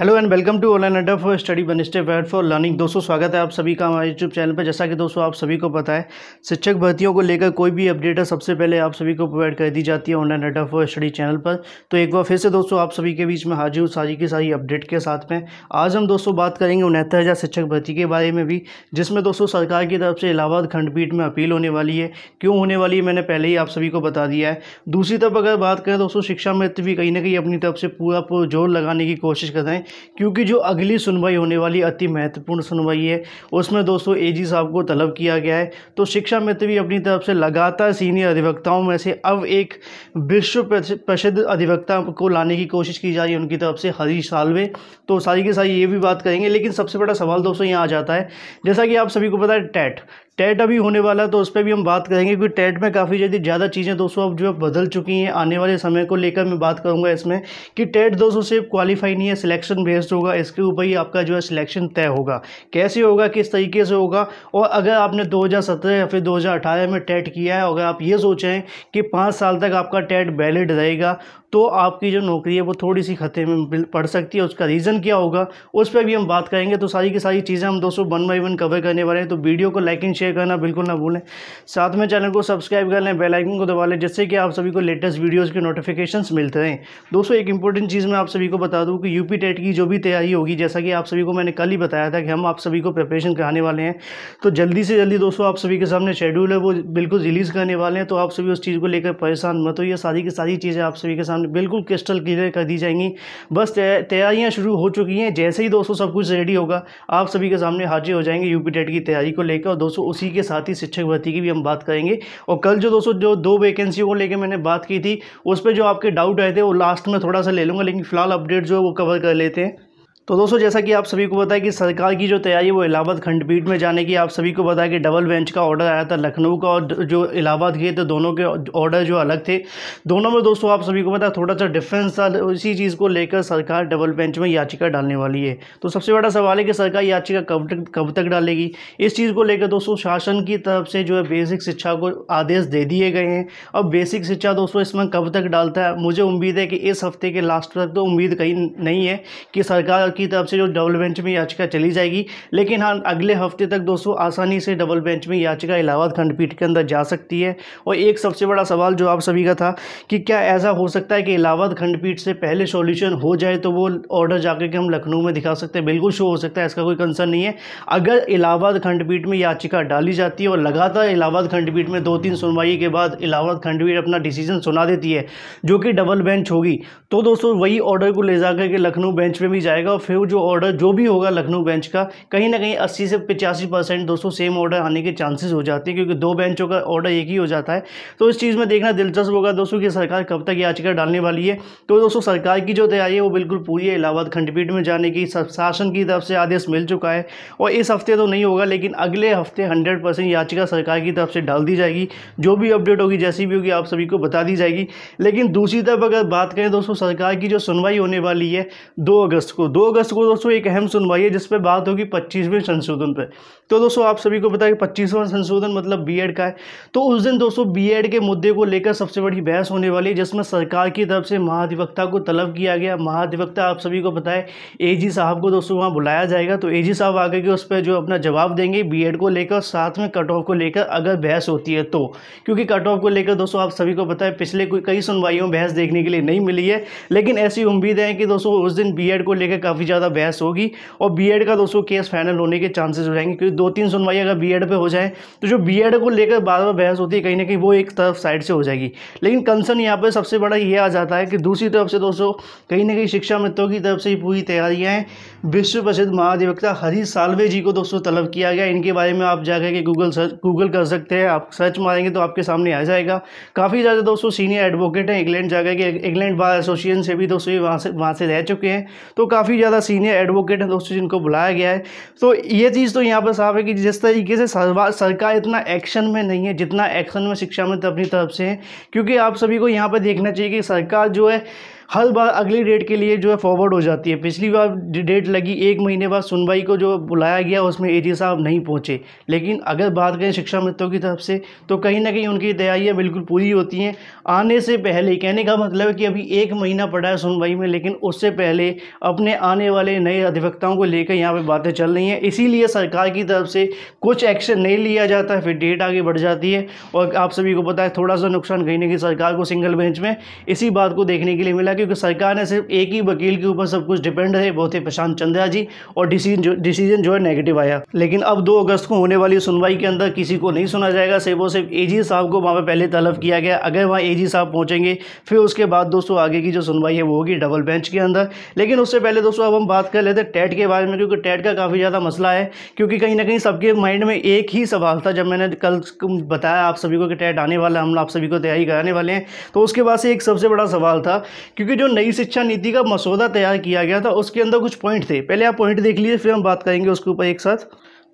hello and welcome to online Adda for study one step ahead for learning दोस्तों स्वागत है आप सभी का हमारे यूट्यूब चैनल पर जैसा कि दोस्तों आप सभी को पता है शिक्षक भर्तियों को लेकर कोई भी अपडेट है सबसे पहले आप सभी को प्रोवाइड कर दी जाती है online Adda for study channel पर तो एक बार फिर से दोस्तों आप सभी के बीच में हाजिर हूँ सारी की सारी अपडेट के साथ में आज हम दोस्तों बात करेंगे उनहत्तर हज़ार शिक्षक भर्ती के बारे में भी जिसमें दोस्तों सरकार की तरफ से इलाहाबाद खंडपीठ में अपील होने वाली है क्यों होने वाली है मैंने पहले ही आप सभी को बता दिया है दूसरी तरफ अगर बात करें दोस्तों शिक्षा मित्र भी कहीं ना कहीं अपनी तरफ से पूरा जोर लगाने की कोशिश कर रहे हैं क्योंकि जो अगली सुनवाई होने वाली अति महत्वपूर्ण सुनवाई है उसमें दोस्तों एजी साहब को तलब किया गया है तो शिक्षा मित्र भी अपनी तरफ से लगातार सीनियर अधिवक्ताओं में से अब एक विश्व प्रसिद्ध अधिवक्ता को लाने की कोशिश की जा रही है उनकी तरफ से हरीश सालवे तो सारी के सारी ये भी बात करेंगे लेकिन सबसे बड़ा सवाल दोस्तों यहाँ आ जाता है जैसा कि आप सभी को पता है टैट टेट अभी होने वाला है तो उस पर भी हम बात करेंगे क्योंकि टेट में काफ़ी यदि ज़्यादा चीज़ें दोस्तों अब जो है बदल चुकी हैं आने वाले समय को लेकर मैं बात करूँगा इसमें कि टेट दोस्तों सिर्फ क्वालिफाई नहीं है सिलेक्शन बेस्ड होगा इसके ऊपर ही आपका जो है सिलेक्शन तय होगा कैसे होगा किस तरीके से होगा और अगर आपने दो या फिर दो में टेट किया है अगर आप ये सोचें कि पाँच साल तक आपका टेट वैलिड रहेगा तो आपकी जो नौकरी है वो थोड़ी सी खतरे में पड़ सकती है उसका रीज़न क्या होगा उस पर भी हम बात करेंगे तो सारी की सारी चीज़ें हम दोस्तों वन बाई वन कवर करने वाले हैं तो वीडियो को लाइक एंड शेयर करना बिल्कुल ना भूलें साथ में चैनल को सब्सक्राइब कर लें बेलाइकन को दबा लें जिससे कि आप सभी को लेटेस्ट वीडियोज़ के नोटिफिकेशन मिलते रहें दोस्तों एक इंपॉर्टेंट चीज़ मैं आप सभी को बता दूँ कि यूपी टेट की जो भी तैयारी होगी जैसा कि आप सभी को मैंने कल ही बताया था कि हम आप सभी को प्रिपरेशन कराने वाले हैं तो जल्दी से जल्दी दोस्तों आप सभी के सामने शेड्यूल है वो बिल्कुल रिलीज़ करने वाले हैं तो आप सभी उस चीज़ को लेकर परेशान मत हो सारी की सारी चीज़ें आप सभी के सामने ध्यान बिल्कुल क्रिस्टल क्लियर कर दी जाएंगी बस तैयारियाँ शुरू हो चुकी हैं जैसे ही दोस्तों सब कुछ रेडी होगा आप सभी के सामने हाजिर हो जाएंगे यूपी टेट की तैयारी को लेकर और दोस्तों उसी के साथ ही शिक्षक भर्ती की भी हम बात करेंगे और कल जो दोस्तों जो दो वैकेंसी को लेकर मैंने बात की थी उस पर जो आपके डाउट आए थे वो लास्ट में थोड़ा सा ले लूँगा लेकिन फिलहाल अपडेट जो है वो कवर कर लेते हैं तो दोस्तों जैसा कि आप सभी को बताया कि सरकार की जो तैयारी वो इलाहाबाद खंडपीठ में जाने की आप सभी को बताया कि डबल बेंच का ऑर्डर आया था लखनऊ का और जो इलाहाबाद के तो दोनों के ऑर्डर जो अलग थे दोनों में दोस्तों आप सभी को पता थोड़ा सा डिफरेंस था इसी चीज़ को लेकर सरकार डबल बेंच में याचिका डालने वाली है तो सबसे बड़ा सवाल है कि सरकार याचिका कब तक कब तक डालेगी इस चीज़ को लेकर दोस्तों शासन की तरफ से जो है बेसिक शिक्षा को आदेश दे दिए गए हैं अब बेसिक शिक्षा दोस्तों इसमें कब तक डालता है मुझे उम्मीद है कि इस हफ्ते के लास्ट तक तो उम्मीद कहीं नहीं है कि सरकार की तरफ से जो डबल बेंच में याचिका चली जाएगी लेकिन हाँ अगले हफ्ते तक दोस्तों आसानी से डबल बेंच में याचिका इलाहाबाद खंडपीठ के अंदर जा सकती है और एक सबसे बड़ा सवाल जो आप सभी का था कि क्या ऐसा हो सकता है कि इलाहाबाद खंडपीठ से पहले सोल्यूशन हो जाए तो वो ऑर्डर जाकर के हम लखनऊ में दिखा सकते हैं बिल्कुल शो हो सकता है इसका कोई कंसर्न नहीं है अगर इलाहाबाद खंडपीठ में याचिका डाली जाती है और लगातार इलाहाबाद खंडपीठ में दो तीन सुनवाई के बाद इलाहाबाद खंडपीठ अपना डिसीजन सुना देती है जो कि डबल बेंच होगी तो दोस्तों वही ऑर्डर को ले जाकर के लखनऊ बेंच में भी जाएगा और फिर जो ऑर्डर जो भी होगा लखनऊ बेंच का कहीं ना कहीं अस्सी से पचासी परसेंट दोस्तों सेम ऑर्डर आने के चांसेस हो जाते हैं क्योंकि दो बेंचों का ऑर्डर एक ही हो जाता है तो इस चीज़ में देखना दिलचस्प होगा दोस्तों कि सरकार कब तक याचिका डालने वाली है तो दोस्तों सरकार की जो तैयारी है वो बिल्कुल पूरी है इलाहाबाद खंडपीठ में जाने की शासन की तरफ से आदेश मिल चुका है और इस हफ्ते तो नहीं होगा लेकिन अगले हफ्ते हंड्रेड परसेंट याचिका सरकार की तरफ से डाल दी जाएगी जो भी अपडेट होगी जैसी भी होगी आप सभी को बता दी जाएगी लेकिन दूसरी तरफ अगर बात करें दोस्तों सरकार की जो सुनवाई होने वाली है दो अगस्त को दो अगस्त को दोस्तों एक अहम सुनवाई है जिसपे बात होगी पच्चीसवें संशोधन पर तो दोस्तों आप सभी को पता है कि पच्चीसवां संशोधन मतलब बीएड का है तो उस दिन दोस्तों बीएड के मुद्दे को लेकर सबसे बड़ी बहस होने वाली है जिसमें सरकार की तरफ से महाधिवक्ता को तलब किया गया महाधिवक्ता आप सभी को पता है ए साहब को दोस्तों वहाँ बुलाया जाएगा तो ए साहब आगे के उस पर जो अपना जवाब देंगे बी को लेकर साथ में कट ऑफ को लेकर अगर बहस होती है तो क्योंकि कट ऑफ को लेकर दोस्तों आप सभी को पता है पिछले कई सुनवाइयों में बहस देखने के लिए नहीं मिली है लेकिन ऐसी उम्मीद है कि दोस्तों उस दिन बी को लेकर काफ़ी ज़्यादा बहस होगी और बीएड का दोस्तों केस फाइनल होने के चांसेस हो जाएंगे क्योंकि दो तीन सुनवाई अगर बीएड पे हो जाए तो जो बीएड को लेकर बार बार बहस होती है कहीं ना कहीं वो एक तरफ साइड से हो जाएगी लेकिन कंसर्न यहाँ पर सबसे बड़ा ये आ जाता है कि दूसरी तरफ से दोस्तों कहीं ना कहीं शिक्षा मित्रों की तरफ से ही पूरी तैयारियाँ हैं विश्व प्रसिद्ध महाधिवक्ता हरी सालवे जी को दोस्तों तलब किया गया इनके बारे में आप जाकर के गूगल सर्च गूगल कर सकते हैं आप सर्च मारेंगे तो आपके सामने आ जाएगा काफ़ी ज़्यादा दोस्तों सीनियर एडवोकेट हैं इंग्लैंड जाकर के इंग्लैंड बार एसोसिएशन से भी दोस्तों वहाँ से वहाँ से रह चुके हैं तो काफ़ी ज़्यादा ज़्यादा सीनियर एडवोकेट हैं दोस्तों जिनको बुलाया गया है तो ये चीज़ तो यहाँ पर साफ है कि जिस तरीके से सरकार इतना एक्शन में नहीं है जितना एक्शन में शिक्षा मंत्री अपनी तरफ से है क्योंकि आप सभी को यहाँ पर देखना चाहिए कि सरकार जो है हर बार अगली डेट के लिए जो है फॉरवर्ड हो जाती है पिछली बार डेट लगी एक महीने बाद सुनवाई को जो बुलाया गया उसमें ए साहब नहीं पहुँचे लेकिन अगर बात करें शिक्षा मित्रों की तरफ से तो कहीं ना कहीं उनकी तैयारियाँ बिल्कुल पूरी होती हैं आने से पहले कहने का मतलब है कि अभी एक महीना पड़ा है सुनवाई में लेकिन उससे पहले अपने आने वाले नए अधिवक्ताओं को लेकर यहाँ पर बातें चल रही हैं इसीलिए सरकार की तरफ से कुछ एक्शन नहीं लिया जाता है फिर डेट आगे बढ़ जाती है और आप सभी को पता है थोड़ा सा नुकसान कहीं ना कहीं सरकार को सिंगल बेंच में इसी बात को देखने के लिए मिला क्योंकि सरकार ने सिर्फ एक ही वकील के ऊपर सब कुछ डिपेंड है वो थे प्रशांत चंद्रा जी और डिसीजन जो डिसीजन जो है नेगेटिव आया लेकिन अब दो अगस्त को होने वाली सुनवाई के अंदर किसी को नहीं सुना जाएगा सिर्फ और सिर्फ ए साहब को वहाँ पर पहले तलब किया गया अगर वहाँ ए साहब पहुँचेंगे फिर उसके बाद दोस्तों आगे की जो सुनवाई है वो होगी डबल बेंच के अंदर लेकिन उससे पहले दोस्तों अब हम बात कर लेते हैं टैट के बारे में क्योंकि टैट का काफ़ी ज़्यादा मसला है क्योंकि कहीं ना कहीं सबके माइंड में एक ही सवाल था जब मैंने कल बताया आप सभी को कि टैट आने वाला हम आप सभी को तैयारी कराने वाले हैं तो उसके बाद से एक सबसे बड़ा सवाल था क्योंकि क्योंकि जो नई शिक्षा नीति का मसौदा तैयार किया गया था उसके अंदर कुछ पॉइंट थे पहले आप पॉइंट देख लीजिए फिर हम बात करेंगे उसके ऊपर एक साथ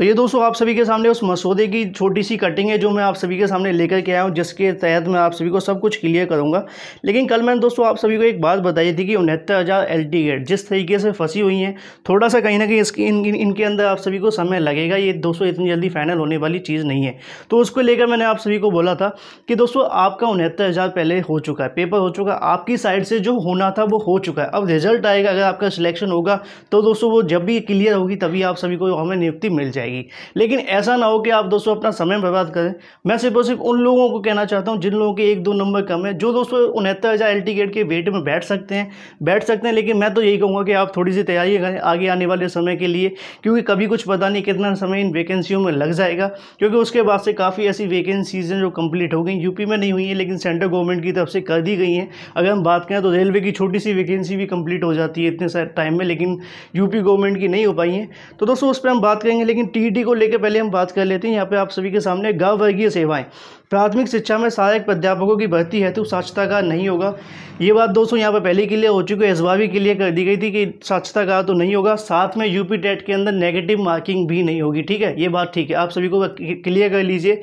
तो ये दोस्तों आप सभी के सामने उस मसौदे की छोटी सी कटिंग है जो मैं आप सभी के सामने लेकर के आया हूँ जिसके तहत मैं आप सभी को सब कुछ क्लियर करूँगा लेकिन कल मैंने दोस्तों आप सभी को एक बात बताई थी कि उनहत्तर हज़ार एल टी गेट जिस तरीके से फंसी हुई हैं थोड़ा सा कहीं ना कहीं इसकी इन, इन, इनके अंदर आप सभी को समय लगेगा ये दोस्तों इतनी जल्दी फाइनल होने वाली चीज़ नहीं है तो उसको लेकर मैंने आप सभी को बोला था कि दोस्तों आपका उनहत्तर हज़ार पहले हो चुका है पेपर हो चुका है आपकी साइड से जो होना था वो हो चुका है अब रिजल्ट आएगा अगर आपका सिलेक्शन होगा तो दोस्तों वो जब भी क्लियर होगी तभी आप सभी को हमें नियुक्ति मिल जाएगी जाएगी लेकिन ऐसा ना हो कि आप दोस्तों अपना समय बर्बाद करें मैं सिर्फ और सिर्फ उन लोगों को कहना चाहता हूँ जिन लोगों के एक दो नंबर कम है जो दोस्तों उनहत्तर हज़ार एल गेट के वेट में बैठ सकते हैं बैठ सकते हैं लेकिन मैं तो यही कहूँगा कि आप थोड़ी सी तैयारी करें आगे आने वाले समय के लिए क्योंकि कभी कुछ पता नहीं कितना समय इन वैकेंसियों में लग जाएगा क्योंकि उसके बाद से काफ़ी ऐसी वैकेंसीज़ हैं जो कंप्लीट हो गई यूपी में नहीं हुई हैं लेकिन सेंट्रल गवर्नमेंट की तरफ से कर दी गई हैं अगर हम बात करें तो रेलवे की छोटी सी वैकेंसी भी कंप्लीट हो जाती है इतने टाइम में लेकिन यूपी गवर्नमेंट की नहीं हो पाई है तो दोस्तों उस पर हम बात करेंगे लेकिन टीईटी e को लेकर पहले हम बात कर लेते हैं यहाँ पे आप सभी के सामने गव वर्गीय सेवाएं प्राथमिक शिक्षा में सहायक प्राध्यापकों की भर्ती हेतु तो साक्षता का नहीं होगा ये बात दोस्तों यहाँ पर पहले के लिए हो चुकी है इसबावी के लिए कर दी गई थी कि साक्षता का तो नहीं होगा साथ में यूपी टेट के अंदर नेगेटिव मार्किंग भी नहीं होगी ठीक है ये बात ठीक है आप सभी को क्लियर कर लीजिए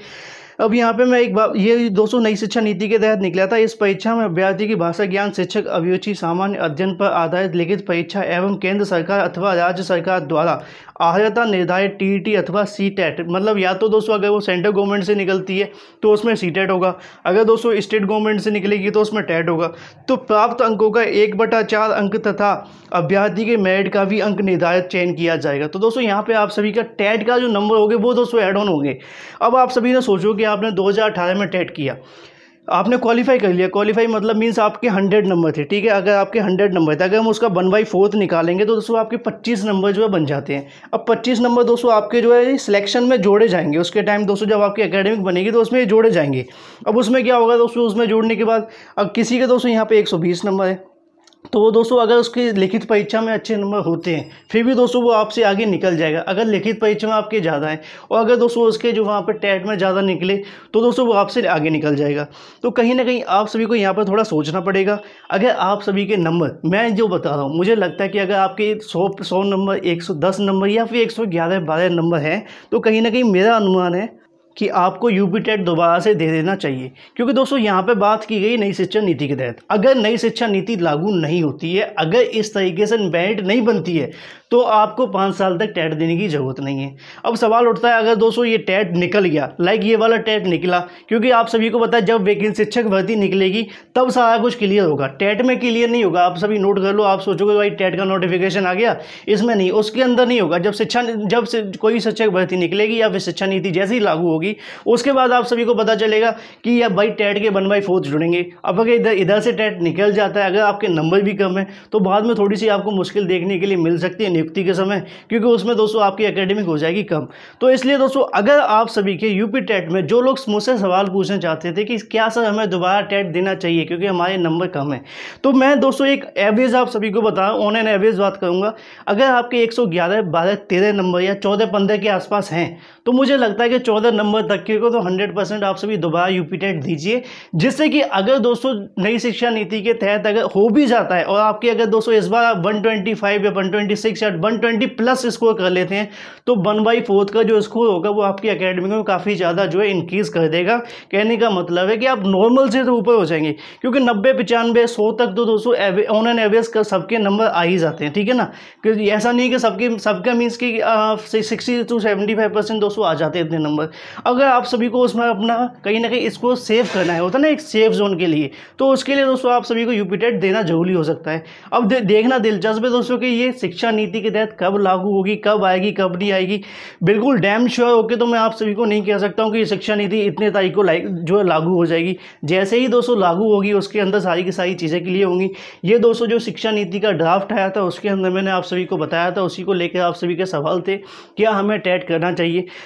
अब यहाँ पे मैं एक बात ये दोस्तों नई शिक्षा नीति के तहत निकला था इस परीक्षा में अभ्यर्थी की भाषा ज्ञान शिक्षक अभियुचि सामान्य अध्ययन पर आधारित लिखित परीक्षा एवं केंद्र सरकार अथवा राज्य सरकार द्वारा आहता निर्धारित टीईटी अथवा सी टेट मतलब या तो दोस्तों अगर वो सेंट्रल गवर्नमेंट से निकलती है तो उसमें सी टेट होगा अगर दोस्तों स्टेट गवर्नमेंट से निकलेगी तो उसमें टेट होगा तो प्राप्त अंकों का एक बटा चार अंक तथा अभ्यर्थी के मेरिट का भी अंक निर्धारित चयन किया जाएगा तो दोस्तों यहाँ पे आप सभी का टेट का जो नंबर होगा वो दोस्तों एड ऑन होंगे अब आप सभी ने सोचो कि आपने 2018 में टेट किया आपने क्वालिफाई कर लिया क्वालिफाई मतलब मीन्स आपके हंड्रेड नंबर थे ठीक है अगर आपके हंड्रेड नंबर थे अगर हम उसका वन बाई फोर्थ निकालेंगे तो दोस्तों आपके पच्चीस नंबर जो है बन जाते हैं अब पच्चीस नंबर दोस्तों आपके जो है सिलेक्शन में जोड़े जाएंगे उसके टाइम दोस्तों जब आपकी अकेडमिक बनेगी तो उसमें जोड़े जाएंगे अब उसमें क्या होगा दोस्तों उसमें जोड़ने के बाद अब किसी के दोस्तों यहाँ पर एक नंबर है तो वो दोस्तों अगर उसकी लिखित परीक्षा में अच्छे नंबर होते हैं फिर भी दोस्तों वो आपसे आगे निकल जाएगा अगर लिखित परीक्षा में आपके ज़्यादा हैं और अगर दोस्तों उसके जो वहाँ पर टैट में ज़्यादा निकले तो दोस्तों वो आपसे आगे निकल जाएगा तो कहीं ना कहीं आप सभी को यहाँ पर थोड़ा सोचना पड़ेगा अगर आप सभी के नंबर मैं जो बता रहा हूँ मुझे लगता है कि अगर आपके सौ सौ नंबर एक सौ दस नंबर या फिर एक सौ ग्यारह बारह नंबर हैं तो कहीं ना कहीं मेरा अनुमान है कि आपको यू पी टेट दोबारा से दे देना चाहिए क्योंकि दोस्तों यहाँ पे बात की गई नई शिक्षा नीति के तहत अगर नई शिक्षा नीति लागू नहीं होती है अगर इस तरीके से मेरिट नहीं बनती है तो आपको पाँच साल तक टैट देने की ज़रूरत नहीं है अब सवाल उठता है अगर दोस्तों ये टैट निकल गया लाइक ये वाला टैट निकला क्योंकि आप सभी को पता है जब वैकेंसी शिक्षक भर्ती निकलेगी तब सारा कुछ क्लियर होगा टैट में क्लियर नहीं होगा आप सभी नोट कर लो आप सोचोगे भाई टैट का नोटिफिकेशन आ गया इसमें नहीं उसके अंदर नहीं होगा जब शिक्षा जब कोई शिक्षक भर्ती निकलेगी या फिर शिक्षा नीति जैसी लागू होगी होगी उसके बाद आप सभी को पता चलेगा कि यह भाई टेट के वन बाई फोर्थ जुड़ेंगे अब अगर इधर इधर से टेट निकल जाता है अगर आपके नंबर भी कम है तो बाद में थोड़ी सी आपको मुश्किल देखने के लिए मिल सकती है नियुक्ति के समय क्योंकि उसमें दोस्तों आपकी अकेडमिक हो जाएगी कम तो इसलिए दोस्तों अगर आप सभी के यूपी टेट में जो लोग मुझसे सवाल पूछना चाहते थे कि क्या सर हमें दोबारा टेट देना चाहिए क्योंकि हमारे नंबर कम है तो मैं दोस्तों एक एवरेज आप सभी को बता ऑन एन एवरेज बात करूँगा अगर आपके एक सौ ग्यारह बारह तेरह नंबर या चौदह पंद्रह के आसपास हैं तो मुझे लगता है कि चौदह नंबर तक के को तो हंड्रेड परसेंट आप सभी दोबारा यूपी टेट दीजिए जिससे कि अगर दोस्तों नई शिक्षा नीति के तहत अगर हो भी जाता है और आपके अगर दोस्तों इस बार आप वन ट्वेंटी फाइव या वन ट्वेंटी सिक्स या वन ट्वेंटी प्लस स्कोर कर लेते हैं तो वन बाई फोर्थ का जो स्कोर होगा वो आपकी अकेडमी में काफ़ी ज़्यादा जो है इंक्रीज़ कर देगा कहने का मतलब है कि आप नॉर्मल से तो ऊपर हो जाएंगे क्योंकि नब्बे पचानवे सौ तक तो दोस्तों ऑन एन एवरेज का सबके नंबर आ ही जाते हैं ठीक है ना क्योंकि ऐसा नहीं कि सबके सबका मीन्स कि sixty to seventy five percent दोस्तों सौ आ जाते हैं इतने नंबर अगर आप सभी को उसमें अपना कहीं ना कहीं इसको सेव करना है होता ना एक सेफ जोन के लिए तो उसके लिए दोस्तों आप सभी को यूपीटेट देना जरूरी हो सकता है अब दे, देखना दिलचस्प है दोस्तों कि ये शिक्षा नीति के तहत कब लागू होगी कब आएगी कब नहीं आएगी बिल्कुल डैम श्योर होकर तो मैं आप सभी को नहीं कह सकता हूँ कि ये शिक्षा नीति इतने तारीख को जो है लागू हो जाएगी जैसे ही दोस्तों लागू होगी उसके अंदर सारी की सारी चीज़ें के लिए होंगी ये दोस्तों जो शिक्षा नीति का ड्राफ्ट आया था उसके अंदर मैंने आप सभी को बताया था उसी को लेकर आप सभी के सवाल थे क्या हमें टैट करना चाहिए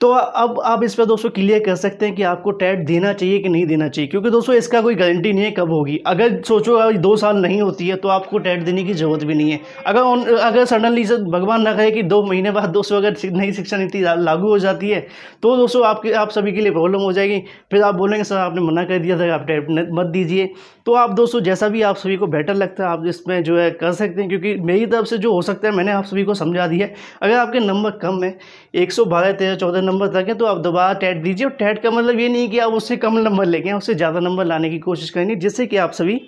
तो अब आप इस पर दोस्तों क्लियर कर सकते हैं कि आपको टैट देना चाहिए कि नहीं देना चाहिए क्योंकि दोस्तों इसका कोई गारंटी नहीं है कब होगी अगर सोचो अगर दो साल नहीं होती है तो आपको टैट देने की ज़रूरत भी नहीं है अगर उन अगर सडनली भगवान ना कहे कि दो महीने बाद दोस्तों अगर नई शिक्षा नीति लागू हो जाती है तो दोस्तों आपके आप सभी के लिए प्रॉब्लम हो जाएगी फिर आप बोलेंगे सर आपने मना कर दिया था आप टैट मत दीजिए तो आप दोस्तों जैसा भी आप सभी को बेटर लगता है आप इसमें जो है कर सकते हैं क्योंकि मेरी तरफ से जो हो सकता है मैंने आप सभी को समझा दिया है अगर आपके नंबर कम है एक सौ बारह तेरह चौदह नंबर तक है तो आप दोबारा टैट दीजिए और टैट का मतलब ये नहीं कि आप उससे कम नंबर लेके उससे ज़्यादा नंबर लाने की कोशिश करेंगे जिससे कि आप सभी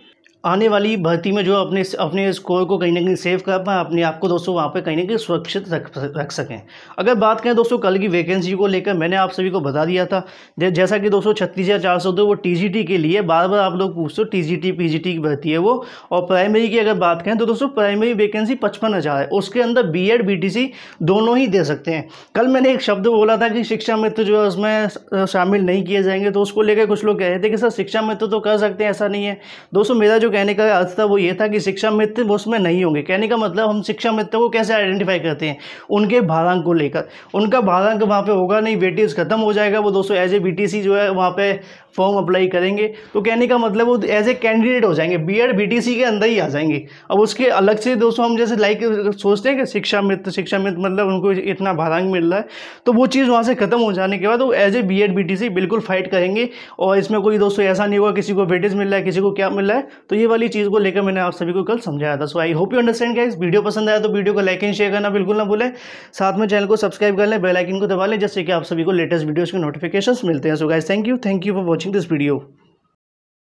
आने वाली भर्ती में जो अपने अपने स्कोर को कहीं ना कहीं सेव कर पाएँ अपने आप को दोस्तों वहाँ पे कहीं ना कहीं सुरक्षित रख रख सकें अगर बात करें दोस्तों कल की वैकेंसी को लेकर मैंने आप सभी को बता दिया था जैसा कि दोस्तों छत्तीस हज़ार चार सौ दो वो टी के लिए बार बार आप लोग पूछते हो टी जी टी की भर्ती है वो और प्राइमरी की अगर बात करें तो दोस्तों प्राइमरी वैकेंसी पचपन हज़ार है उसके अंदर B Ed B T C दोनों ही दे सकते हैं कल मैंने एक शब्द बोला था कि शिक्षा मित्र जो है उसमें शामिल नहीं किए जाएंगे तो उसको लेकर कुछ लोग कह रहे थे कि सर शिक्षा मित्र तो कर सकते हैं ऐसा नहीं है दोस्तों मेरा जो कहने का अर्थ था वो ये था कि शिक्षा मित्र वो उसमें नहीं होंगे कहने का मतलब हम शिक्षा मित्र को कैसे आइडेंटिफाई करते हैं उनके भारांक को लेकर उनका भारांक वहाँ पे होगा नहीं वेटेज खत्म हो जाएगा वो दोस्तों एज ए बी जो है वहाँ पर फॉर्म अप्लाई करेंगे तो कहने का मतलब वो एज ए कैंडिडेट हो जाएंगे बी एड के अंदर ही आ जाएंगे अब उसके अलग से दोस्तों हम जैसे लाइक सोचते हैं कि शिक्षा मित्र शिक्षा मित्र मतलब उनको इतना भारांक मिल रहा है तो वो चीज़ वहाँ से खत्म हो जाने के बाद वो एज ए बी एड बिल्कुल फाइट करेंगे और इसमें कोई दोस्तों ऐसा नहीं होगा किसी को वेटेज मिल रहा है किसी को क्या मिल रहा है तो ये वाली चीज़ को लेकर मैंने आप सभी को कल समझाया था so I hope you understand guys video पसंद आया तो वीडियो को लाइक एंड शेयर करना बिल्कुल ना भूलें साथ में चैनल को सब्सक्राइब कर लें बेलाइकिन को दबा लें जिससे कि आप सभी को लेटेस्ट वीडियोज़ के नोटिफिकेशन मिलते हैं so guys thank you thank you for watching this video